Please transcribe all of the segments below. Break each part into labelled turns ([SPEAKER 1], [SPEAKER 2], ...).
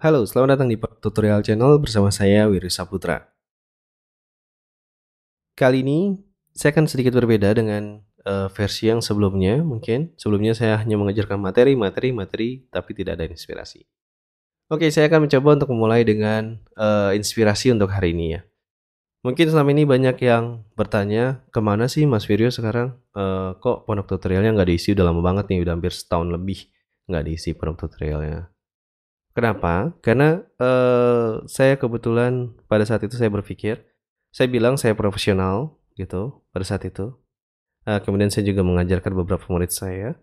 [SPEAKER 1] Halo, selamat datang di tutorial channel bersama saya Wiru Saputra. Kali ini saya akan sedikit berbeda dengan uh, versi yang sebelumnya mungkin. Sebelumnya saya hanya mengejarkan materi, materi, materi, tapi tidak ada inspirasi. Oke, saya akan mencoba untuk memulai dengan uh, inspirasi untuk hari ini ya. Mungkin selama ini banyak yang bertanya, kemana sih Mas Wiryo sekarang? Uh, kok pondok tutorialnya nggak diisi udah lama banget nih, udah hampir setahun lebih nggak diisi pondok tutorialnya. Kenapa? Karena uh, saya kebetulan pada saat itu saya berpikir, saya bilang saya profesional gitu pada saat itu. Uh, kemudian saya juga mengajarkan beberapa murid saya.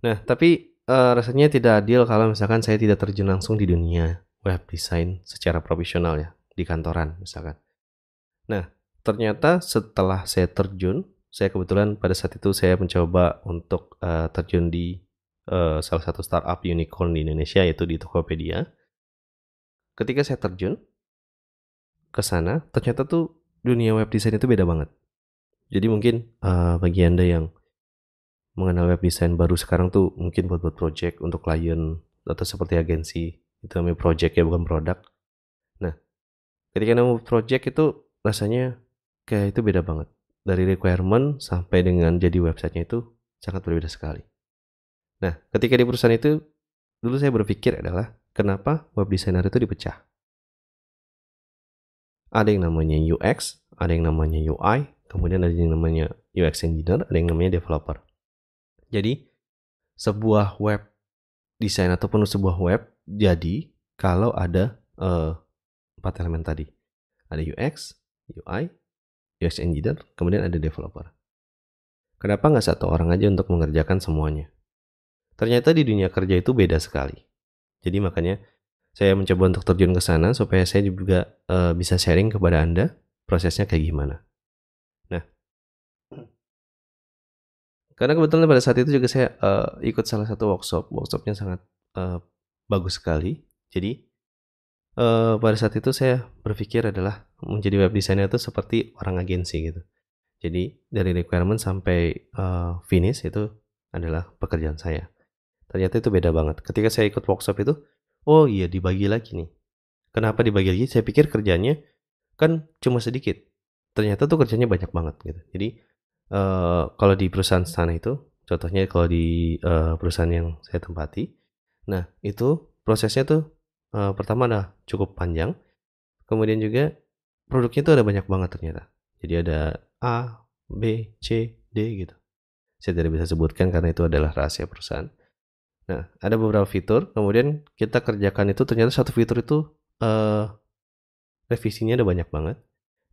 [SPEAKER 1] Nah, tapi uh, rasanya tidak adil kalau misalkan saya tidak terjun langsung di dunia web design secara profesional ya di kantoran misalkan. Nah, ternyata setelah saya terjun, saya kebetulan pada saat itu saya mencoba untuk uh, terjun di uh, salah satu startup unicorn di Indonesia yaitu di Tokopedia. Ketika saya terjun ke sana, ternyata tuh dunia web design itu beda banget. Jadi mungkin uh, bagi Anda yang mengenal web design baru sekarang tuh mungkin buat buat project untuk klien atau seperti agensi itu namanya project ya bukan produk. Nah, ketika nemu project itu rasanya kayak itu beda banget. Dari requirement sampai dengan jadi websitenya itu sangat berbeda sekali. Nah, ketika di perusahaan itu dulu saya berpikir adalah kenapa web designer itu dipecah? Ada yang namanya UX, ada yang namanya UI, kemudian ada yang namanya UX engineer, ada yang namanya developer. Jadi, sebuah web desain ataupun sebuah web jadi kalau ada uh, empat elemen tadi. Ada UX, UI, UX engineer, kemudian ada developer. Kenapa nggak satu orang aja untuk mengerjakan semuanya? Ternyata di dunia kerja itu beda sekali. Jadi makanya saya mencoba untuk terjun ke sana supaya saya juga uh, bisa sharing kepada Anda prosesnya kayak gimana. Nah, karena kebetulan pada saat itu juga saya uh, ikut salah satu workshop. Workshopnya sangat uh, bagus sekali. Jadi uh, pada saat itu saya berpikir adalah menjadi web designer itu seperti orang agensi gitu. Jadi dari requirement sampai uh, finish itu adalah pekerjaan saya. Ternyata itu beda banget. Ketika saya ikut workshop itu, oh iya dibagi lagi nih. Kenapa dibagi lagi? Saya pikir kerjanya kan cuma sedikit. Ternyata tuh kerjanya banyak banget gitu. Jadi uh, kalau di perusahaan sana itu, contohnya kalau di uh, perusahaan yang saya tempati, nah itu prosesnya tuh uh, pertama adalah cukup panjang. Kemudian juga produknya tuh ada banyak banget ternyata. Jadi ada A, B, C, D gitu. Saya tidak bisa sebutkan karena itu adalah rahasia perusahaan. Nah, ada beberapa fitur. Kemudian kita kerjakan itu ternyata satu fitur itu uh, revisinya ada banyak banget.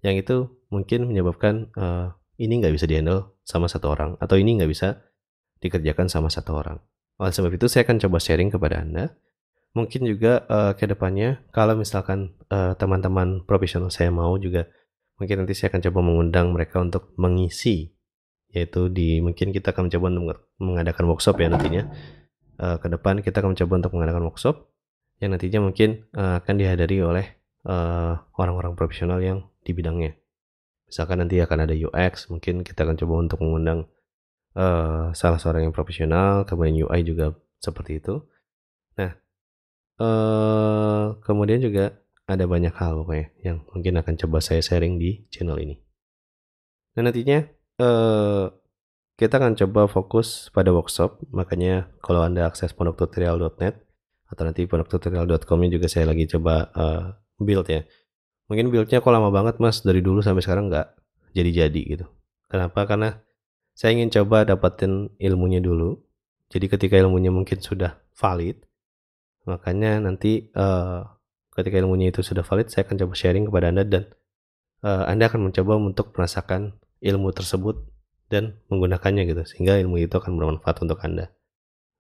[SPEAKER 1] Yang itu mungkin menyebabkan uh, ini nggak bisa dihandle sama satu orang atau ini nggak bisa dikerjakan sama satu orang. Oleh sebab itu saya akan coba sharing kepada anda. Mungkin juga uh, ke depannya kalau misalkan uh, teman-teman profesional saya mau juga mungkin nanti saya akan coba mengundang mereka untuk mengisi yaitu di mungkin kita akan coba mengadakan workshop ya nantinya uh, ke depan kita akan mencoba untuk mengadakan workshop yang nantinya mungkin uh, akan dihadiri oleh orang eh, orang-orang profesional yang di bidangnya. Misalkan nanti akan ada UX, mungkin kita akan coba untuk mengundang uh, salah seorang yang profesional, kemudian UI juga seperti itu. Nah, uh, kemudian juga ada banyak hal pokoknya yang mungkin akan coba saya sharing di channel ini. Nah nantinya uh, kita akan coba fokus pada workshop, makanya kalau Anda akses pondoktutorial.net atau nanti pondoktutorial.com juga saya lagi coba uh, build ya. Mungkin buildnya kok lama banget mas, dari dulu sampai sekarang nggak jadi-jadi gitu. Kenapa? Karena saya ingin coba dapetin ilmunya dulu. Jadi ketika ilmunya mungkin sudah valid, makanya nanti uh, ketika ilmunya itu sudah valid, saya akan coba sharing kepada Anda dan uh, Anda akan mencoba untuk merasakan ilmu tersebut dan menggunakannya gitu sehingga ilmu itu akan bermanfaat untuk Anda.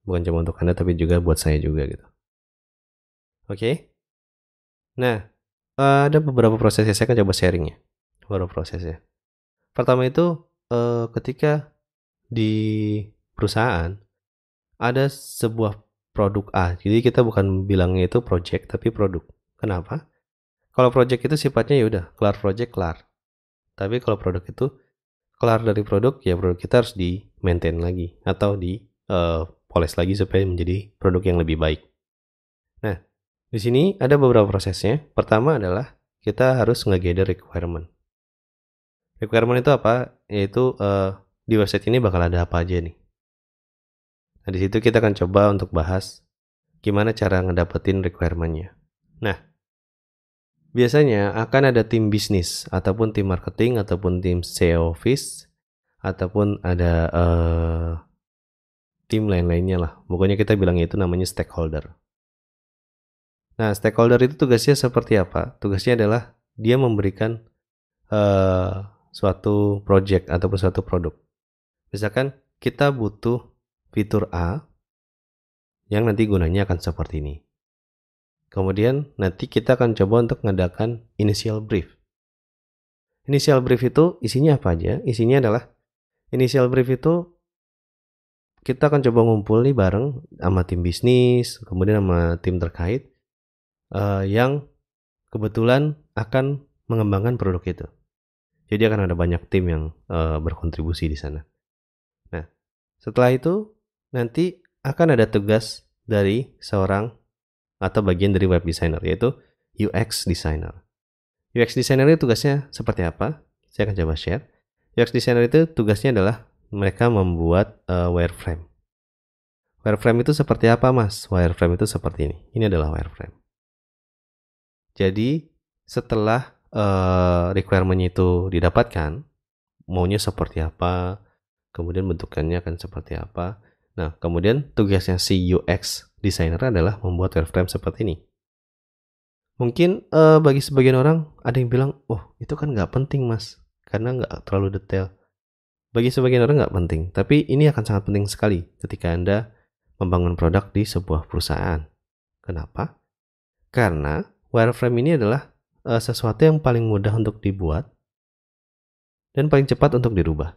[SPEAKER 1] Bukan cuma untuk Anda tapi juga buat saya juga gitu. Oke. Okay? Nah, eh, ada beberapa prosesnya saya akan coba sharingnya. ya. prosesnya. Pertama itu eh, ketika di perusahaan ada sebuah produk A. Jadi kita bukan bilangnya itu project tapi produk. Kenapa? Kalau project itu sifatnya ya udah kelar project kelar. Tapi kalau produk itu kelar dari produk ya produk kita harus di maintain lagi atau di uh, poles lagi supaya menjadi produk yang lebih baik. Nah, di sini ada beberapa prosesnya. Pertama adalah kita harus nge-gather requirement. Requirement itu apa? Yaitu uh, di website ini bakal ada apa aja nih. Nah, di situ kita akan coba untuk bahas gimana cara ngedapetin requirementnya. Nah, Biasanya akan ada tim bisnis ataupun tim marketing ataupun tim sales office ataupun ada uh, tim lain-lainnya lah. Pokoknya kita bilang itu namanya stakeholder. Nah, stakeholder itu tugasnya seperti apa? Tugasnya adalah dia memberikan uh, suatu project ataupun suatu produk. Misalkan kita butuh fitur A yang nanti gunanya akan seperti ini. Kemudian nanti kita akan coba untuk mengadakan initial brief. Initial brief itu isinya apa aja? Isinya adalah initial brief itu kita akan coba ngumpul nih bareng sama tim bisnis, kemudian sama tim terkait uh, yang kebetulan akan mengembangkan produk itu. Jadi akan ada banyak tim yang uh, berkontribusi di sana. Nah, setelah itu nanti akan ada tugas dari seorang atau bagian dari web designer yaitu UX designer. UX designer itu tugasnya seperti apa? Saya akan coba share. UX designer itu tugasnya adalah mereka membuat uh, wireframe. Wireframe itu seperti apa, Mas? Wireframe itu seperti ini. Ini adalah wireframe. Jadi, setelah uh, eh, requirement itu didapatkan, maunya seperti apa, kemudian bentukannya akan seperti apa. Nah, kemudian tugasnya si UX desainer adalah membuat wireframe seperti ini. Mungkin uh, bagi sebagian orang ada yang bilang, oh itu kan nggak penting mas, karena nggak terlalu detail. Bagi sebagian orang nggak penting, tapi ini akan sangat penting sekali ketika Anda membangun produk di sebuah perusahaan. Kenapa? Karena wireframe ini adalah uh, sesuatu yang paling mudah untuk dibuat dan paling cepat untuk dirubah.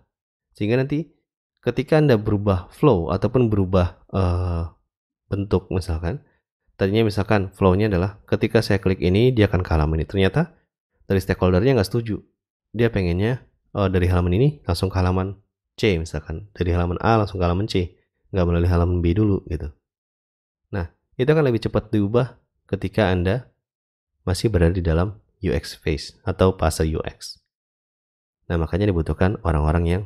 [SPEAKER 1] Sehingga nanti ketika Anda berubah flow ataupun berubah uh, bentuk misalkan. Tadinya misalkan flow-nya adalah ketika saya klik ini dia akan ke halaman ini. Ternyata dari stakeholder-nya nggak setuju. Dia pengennya oh, dari halaman ini langsung ke halaman C misalkan. Dari halaman A langsung ke halaman C. Nggak melalui halaman B dulu gitu. Nah, itu akan lebih cepat diubah ketika Anda masih berada di dalam UX phase atau fase UX. Nah, makanya dibutuhkan orang-orang yang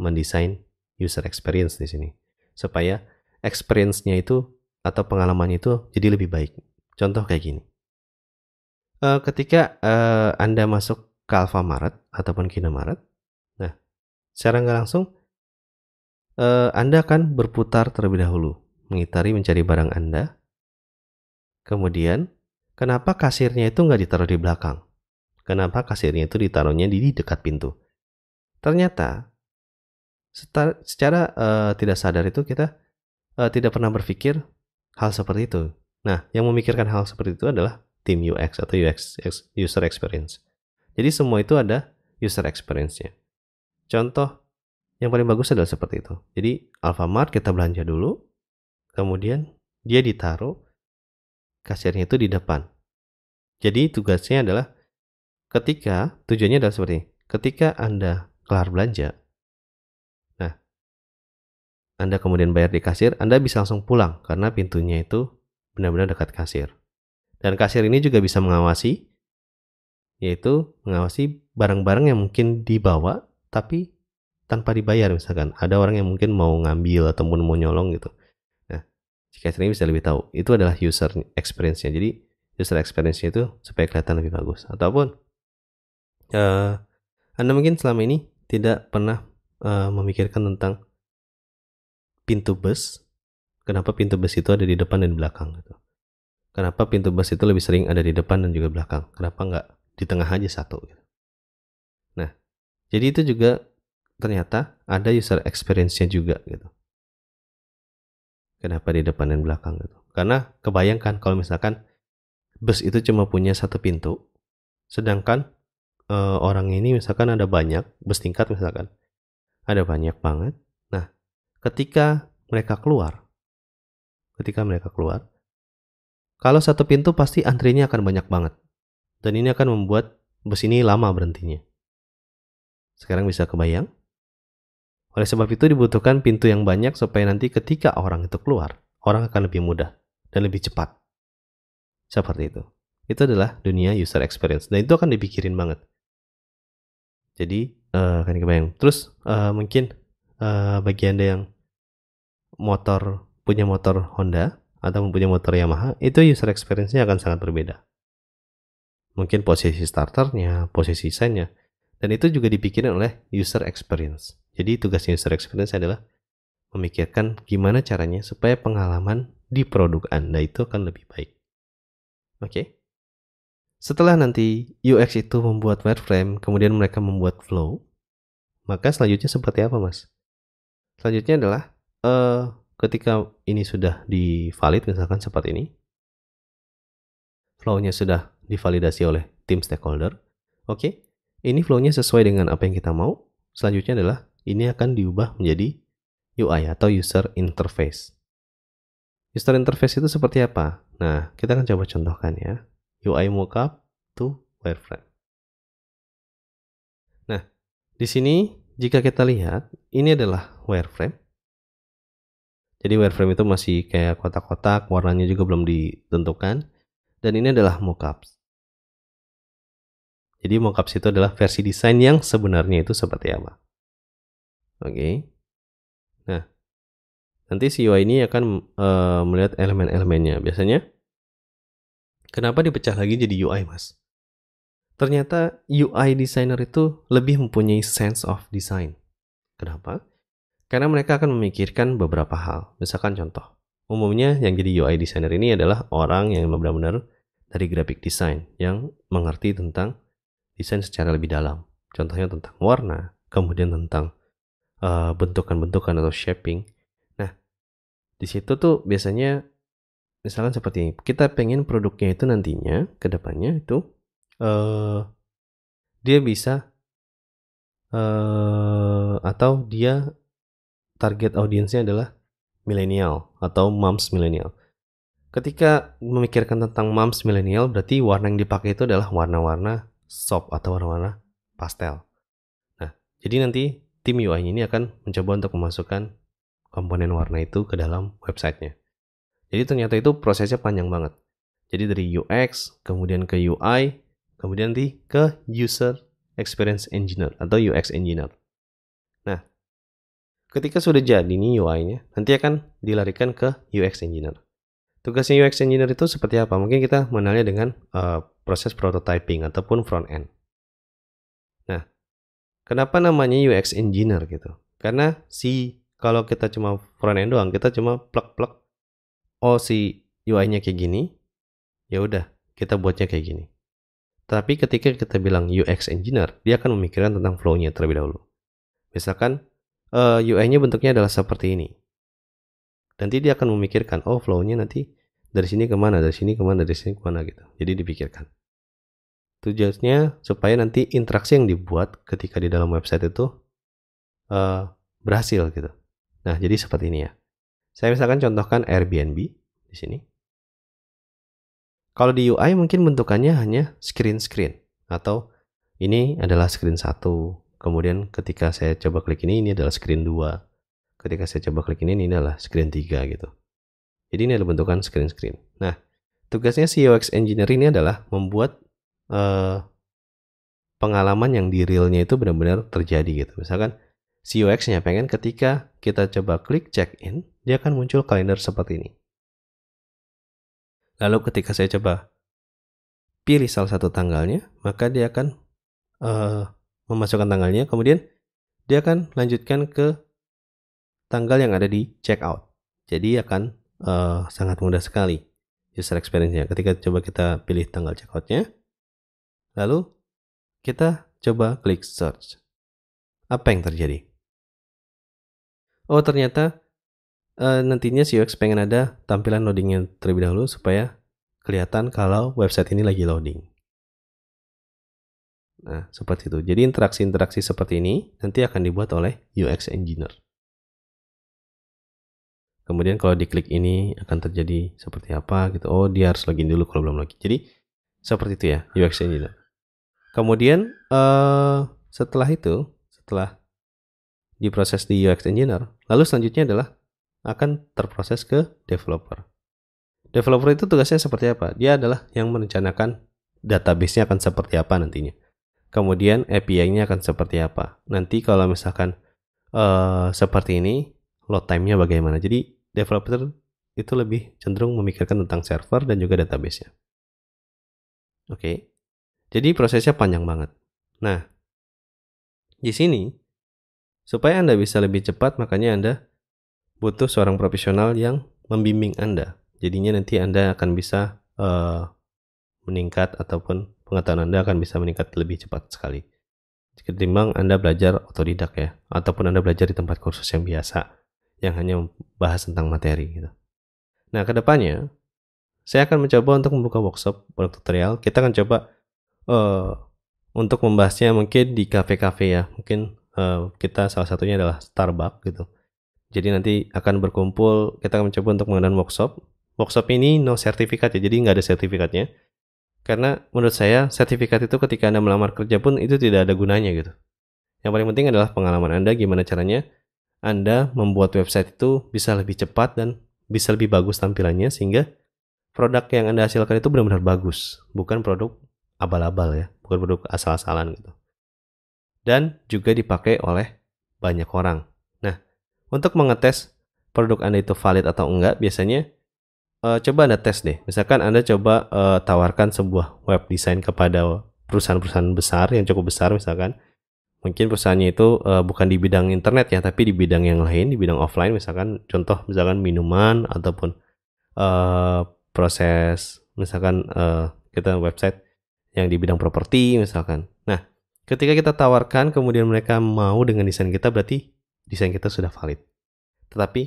[SPEAKER 1] mendesain user experience di sini supaya experience-nya itu atau pengalaman itu jadi lebih baik. Contoh kayak gini. Eh, ketika eh, Anda masuk ke Alfamaret ataupun Kinemaret, nah, secara nggak langsung eh, Anda akan berputar terlebih dahulu, mengitari mencari barang Anda. Kemudian, kenapa kasirnya itu nggak ditaruh di belakang? Kenapa kasirnya itu ditaruhnya di dekat pintu? Ternyata, secara, tidak sadar itu kita tidak pernah berpikir hal seperti itu. Nah, yang memikirkan hal seperti itu adalah tim UX atau UX user experience. Jadi semua itu ada user experience-nya. Contoh yang paling bagus adalah seperti itu. Jadi Alfamart kita belanja dulu, kemudian dia ditaruh kasirnya itu di depan. Jadi tugasnya adalah ketika tujuannya adalah seperti ini. Ketika Anda kelar belanja, anda kemudian bayar di kasir, Anda bisa langsung pulang karena pintunya itu benar-benar dekat kasir. Dan kasir ini juga bisa mengawasi, yaitu mengawasi barang-barang yang mungkin dibawa tapi tanpa dibayar misalkan. Ada orang yang mungkin mau ngambil ataupun mau nyolong gitu. Nah, si kasir ini bisa lebih tahu. Itu adalah user experience-nya. Jadi user experience-nya itu supaya kelihatan lebih bagus. Ataupun uh, Anda mungkin selama ini tidak pernah uh, memikirkan tentang pintu bus kenapa pintu bus itu ada di depan dan belakang gitu. Kenapa pintu bus itu lebih sering ada di depan dan juga belakang? Kenapa nggak di tengah aja satu? Gitu. Nah, jadi itu juga ternyata ada user experience-nya juga gitu. Kenapa di depan dan belakang gitu? Karena kebayangkan kalau misalkan bus itu cuma punya satu pintu, sedangkan e, orang ini misalkan ada banyak bus tingkat misalkan ada banyak banget ketika mereka keluar. Ketika mereka keluar, kalau satu pintu pasti antrinya akan banyak banget. Dan ini akan membuat bus ini lama berhentinya. Sekarang bisa kebayang? Oleh sebab itu dibutuhkan pintu yang banyak supaya nanti ketika orang itu keluar, orang akan lebih mudah dan lebih cepat. Seperti itu. Itu adalah dunia user experience. Dan itu akan dipikirin banget. Jadi, uh, kan kebayang. Terus, uh, mungkin uh, bagi Anda yang motor punya motor Honda atau mempunyai motor Yamaha, itu user experience-nya akan sangat berbeda. Mungkin posisi starternya, posisi senya, dan itu juga dipikirin oleh user experience. Jadi tugas user experience adalah memikirkan gimana caranya supaya pengalaman di produk Anda itu akan lebih baik. Oke. Okay? Setelah nanti UX itu membuat wireframe, kemudian mereka membuat flow, maka selanjutnya seperti apa, Mas? selanjutnya adalah uh, ketika ini sudah divalid misalkan seperti ini flow-nya sudah divalidasi oleh tim stakeholder oke okay. ini flow-nya sesuai dengan apa yang kita mau selanjutnya adalah ini akan diubah menjadi UI atau user interface user interface itu seperti apa nah kita akan coba contohkan ya UI mockup to wireframe nah di sini jika kita lihat, ini adalah wireframe. Jadi wireframe itu masih kayak kotak-kotak, warnanya juga belum ditentukan. Dan ini adalah mockups. Jadi mockups itu adalah versi desain yang sebenarnya itu seperti apa. Oke. Okay. Nah, nanti si UI ini akan uh, melihat elemen-elemennya. Biasanya, kenapa dipecah lagi jadi UI, Mas? Ternyata UI designer itu lebih mempunyai sense of design. Kenapa? Karena mereka akan memikirkan beberapa hal. Misalkan contoh, umumnya yang jadi UI designer ini adalah orang yang benar-benar dari graphic design yang mengerti tentang desain secara lebih dalam. Contohnya tentang warna, kemudian tentang eh, bentukan-bentukan uh, atau shaping. Nah, di situ tuh biasanya misalkan seperti ini, kita pengen produknya itu nantinya ke depannya itu uh, dia bisa uh, atau dia target audiensnya adalah milenial atau moms milenial. Ketika memikirkan tentang moms milenial berarti warna yang dipakai itu adalah warna-warna soft atau warna-warna pastel. Nah, jadi nanti tim UI ini akan mencoba untuk memasukkan komponen warna itu ke dalam websitenya. Jadi ternyata itu prosesnya panjang banget. Jadi dari UX, kemudian ke UI, Kemudian nanti ke user experience engineer atau UX engineer. Nah, ketika sudah jadi nih UI-nya, nanti akan dilarikan ke UX engineer. Tugasnya UX engineer itu seperti apa? Mungkin kita mengenalnya dengan uh, proses prototyping ataupun front end. Nah, kenapa namanya UX engineer gitu? Karena si kalau kita cuma front end doang, kita cuma plek-plek oh si UI-nya kayak gini, ya udah kita buatnya kayak gini. Tapi ketika kita bilang UX engineer, dia akan memikirkan tentang flow-nya terlebih dahulu. Misalkan uh, eh, UI-nya bentuknya adalah seperti ini. Nanti dia akan memikirkan, oh flow-nya nanti dari sini kemana, dari sini kemana, dari sini kemana gitu. Jadi dipikirkan. Tujuannya supaya nanti interaksi yang dibuat ketika di dalam website itu uh, berhasil gitu. Nah, jadi seperti ini ya. Saya misalkan contohkan Airbnb di sini. Kalau di UI mungkin bentukannya hanya screen-screen atau ini adalah screen satu, Kemudian ketika saya coba klik ini, ini adalah screen 2. Ketika saya coba klik ini, ini adalah screen 3 gitu. Jadi ini adalah bentukan screen-screen. Nah, tugasnya si UX engineer ini adalah membuat uh, pengalaman yang di realnya itu benar-benar terjadi gitu. Misalkan si UX-nya pengen ketika kita coba klik check-in, dia akan muncul kalender seperti ini. Lalu ketika saya coba pilih salah satu tanggalnya, maka dia akan uh, memasukkan tanggalnya, kemudian dia akan lanjutkan ke tanggal yang ada di checkout. Jadi akan uh, sangat mudah sekali user experience-nya. Ketika coba kita pilih tanggal checkout-nya, lalu kita coba klik search. Apa yang terjadi? Oh, ternyata uh, nantinya UX pengen ada tampilan loadingnya terlebih dahulu supaya kelihatan kalau website ini lagi loading. Nah, seperti itu. Jadi interaksi-interaksi seperti ini nanti akan dibuat oleh UX engineer. Kemudian kalau diklik ini akan terjadi seperti apa gitu. Oh, dia harus login dulu kalau belum login. Jadi seperti itu ya UX engineer. Kemudian uh, setelah itu, setelah diproses di UX engineer, lalu selanjutnya adalah akan terproses ke developer. Developer itu tugasnya seperti apa? Dia adalah yang merencanakan database-nya akan seperti apa nantinya. Kemudian API-nya akan seperti apa. Nanti kalau misalkan uh, seperti ini, load time-nya bagaimana. Jadi developer itu lebih cenderung memikirkan tentang server dan juga database-nya. Oke. Okay. Jadi prosesnya panjang banget. Nah, di sini supaya Anda bisa lebih cepat makanya Anda butuh seorang profesional yang membimbing Anda. Jadinya nanti Anda akan bisa uh, meningkat ataupun pengetahuan Anda akan bisa meningkat lebih cepat sekali. Ketimbang Anda belajar otodidak ya, ataupun Anda belajar di tempat kursus yang biasa, yang hanya membahas tentang materi gitu. Nah, kedepannya, saya akan mencoba untuk membuka workshop produk tutorial. Kita akan coba uh, untuk membahasnya mungkin di kafe-kafe ya. Mungkin uh, kita salah satunya adalah Starbucks gitu jadi nanti akan berkumpul, kita akan mencoba untuk mengadakan workshop. Workshop ini no sertifikat ya, jadi nggak ada sertifikatnya. Karena menurut saya sertifikat itu ketika Anda melamar kerja pun itu tidak ada gunanya gitu. Yang paling penting adalah pengalaman Anda, gimana caranya Anda membuat website itu bisa lebih cepat dan bisa lebih bagus tampilannya sehingga produk yang Anda hasilkan itu benar-benar bagus, bukan produk abal-abal ya, bukan produk asal-asalan gitu. Dan juga dipakai oleh banyak orang. Untuk mengetes produk Anda itu valid atau enggak, biasanya uh, coba Anda tes deh. Misalkan Anda coba uh, tawarkan sebuah web design kepada perusahaan-perusahaan besar yang cukup besar misalkan. Mungkin perusahaannya itu uh, bukan di bidang internet ya, tapi di bidang yang lain, di bidang offline misalkan contoh misalkan minuman ataupun uh, proses misalkan uh, kita website yang di bidang properti misalkan. Nah, ketika kita tawarkan kemudian mereka mau dengan desain kita berarti desain kita sudah valid. Tetapi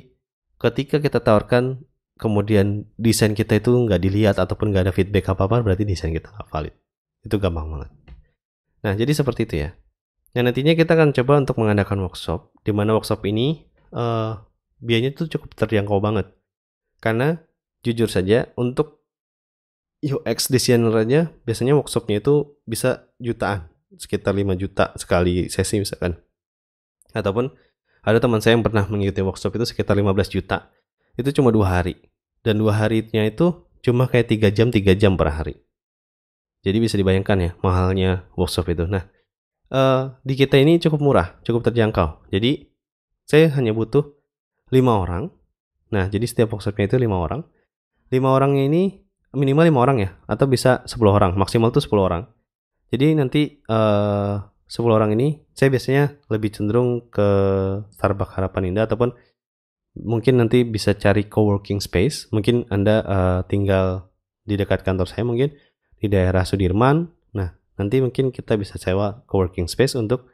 [SPEAKER 1] ketika kita tawarkan kemudian desain kita itu nggak dilihat ataupun nggak ada feedback apa-apa berarti desain kita nggak valid. Itu gampang banget. Nah, jadi seperti itu ya. Nah, nantinya kita akan coba untuk mengadakan workshop, di mana workshop ini uh, biayanya tuh cukup terjangkau banget. Karena jujur saja, untuk UX designer nya biasanya workshopnya itu bisa jutaan, sekitar 5 juta sekali sesi misalkan. Ataupun ada teman saya yang pernah mengikuti workshop itu sekitar 15 juta. Itu cuma dua hari. Dan dua harinya itu cuma kayak tiga jam, tiga jam per hari. Jadi bisa dibayangkan ya mahalnya workshop itu. Nah, uh, di kita ini cukup murah, cukup terjangkau. Jadi saya hanya butuh lima orang. Nah, jadi setiap workshopnya itu lima orang. Lima orang ini minimal lima orang ya, atau bisa sepuluh orang, maksimal tuh sepuluh orang. Jadi nanti uh, 10 orang ini saya biasanya lebih cenderung ke Starbucks Harapan Indah ataupun mungkin nanti bisa cari co-working space. Mungkin Anda uh, tinggal di dekat kantor saya mungkin di daerah Sudirman. Nah, nanti mungkin kita bisa sewa co-working space untuk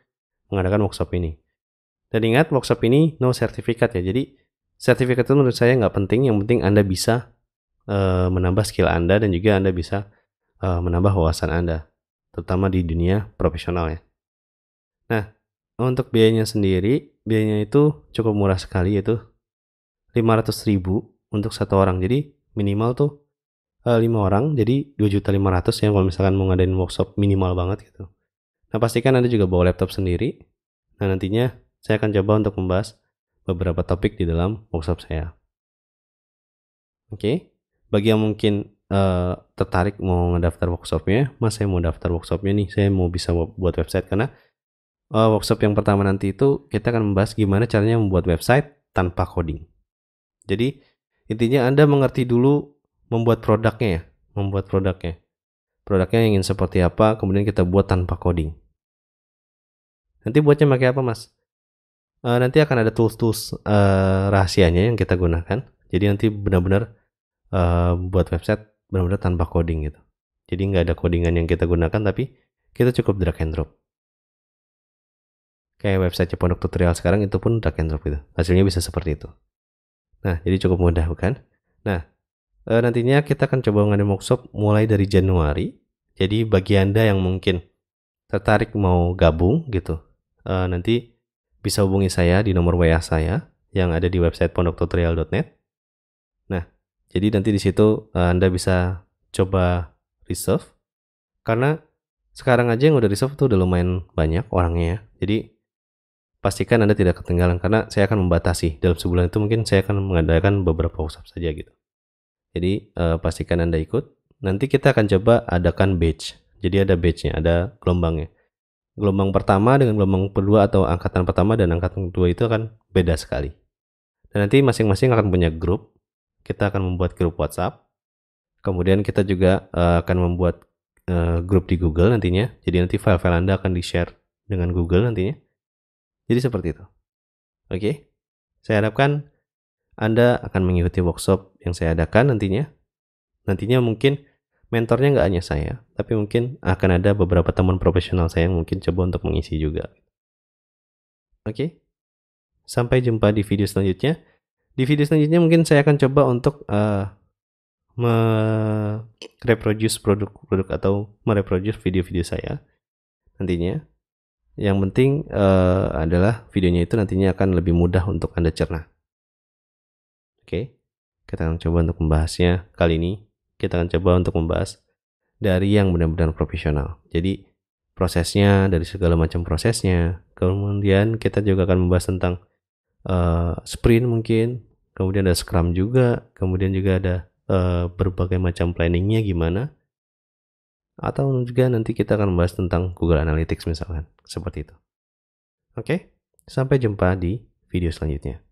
[SPEAKER 1] mengadakan workshop ini. Dan ingat workshop ini no sertifikat ya. Jadi sertifikat itu menurut saya nggak penting. Yang penting Anda bisa uh, menambah skill Anda dan juga Anda bisa uh, menambah wawasan Anda, terutama di dunia profesional ya. Nah, untuk biayanya sendiri, biayanya itu cukup murah sekali yaitu 500.000 untuk satu orang. Jadi minimal tuh 5 eh, orang jadi 2.500 yang kalau misalkan mau ngadain workshop minimal banget gitu. Nah, pastikan Anda juga bawa laptop sendiri. Nah, nantinya saya akan coba untuk membahas beberapa topik di dalam workshop saya. Oke, okay. bagi yang mungkin uh, tertarik mau ngedaftar workshopnya, mas saya mau daftar workshopnya nih, saya mau bisa buat website karena uh, workshop yang pertama nanti itu kita akan membahas gimana caranya membuat website tanpa coding. Jadi intinya Anda mengerti dulu membuat produknya ya, membuat produknya. Produknya yang ingin seperti apa, kemudian kita buat tanpa coding. Nanti buatnya pakai apa, Mas? Uh, nanti akan ada tools-tools uh, rahasianya yang kita gunakan. Jadi nanti benar-benar uh, buat website benar-benar tanpa coding gitu. Jadi nggak ada codingan yang kita gunakan, tapi kita cukup drag and drop kayak website Pondok Tutorial sekarang itu pun drag and drop gitu. Hasilnya bisa seperti itu. Nah, jadi cukup mudah bukan? Nah, e, nantinya kita akan coba ngadain workshop mulai dari Januari. Jadi bagi Anda yang mungkin tertarik mau gabung gitu, e, nanti bisa hubungi saya di nomor WA saya yang ada di website pondoktutorial.net. Nah, jadi nanti di situ e, Anda bisa coba reserve karena sekarang aja yang udah reserve tuh udah lumayan banyak orangnya ya. Jadi pastikan Anda tidak ketinggalan karena saya akan membatasi dalam sebulan itu mungkin saya akan mengadakan beberapa workshop saja gitu. Jadi uh, pastikan Anda ikut. Nanti kita akan coba adakan batch. Jadi ada batchnya, ada gelombangnya. Gelombang pertama dengan gelombang kedua atau angkatan pertama dan angkatan kedua itu akan beda sekali. Dan nanti masing-masing akan punya grup. Kita akan membuat grup WhatsApp. Kemudian kita juga uh, akan membuat uh, grup di Google nantinya. Jadi nanti file-file Anda akan di-share dengan Google nantinya jadi seperti itu. Oke. Okay? Saya harapkan Anda akan mengikuti workshop yang saya adakan nantinya. Nantinya mungkin mentornya nggak hanya saya, tapi mungkin akan ada beberapa teman profesional saya yang mungkin coba untuk mengisi juga. Oke. Okay? Sampai jumpa di video selanjutnya. Di video selanjutnya mungkin saya akan coba untuk uh, mereproduce produk-produk atau mereproduce video-video saya nantinya yang penting uh, adalah videonya itu nantinya akan lebih mudah untuk Anda cerna. Oke, okay. kita akan coba untuk membahasnya kali ini. Kita akan coba untuk membahas dari yang benar-benar profesional. Jadi prosesnya dari segala macam prosesnya. Kemudian kita juga akan membahas tentang uh, sprint mungkin. Kemudian ada scrum juga. Kemudian juga ada uh, berbagai macam planningnya gimana atau juga nanti kita akan membahas tentang Google Analytics misalkan, seperti itu. Oke, sampai jumpa di video selanjutnya.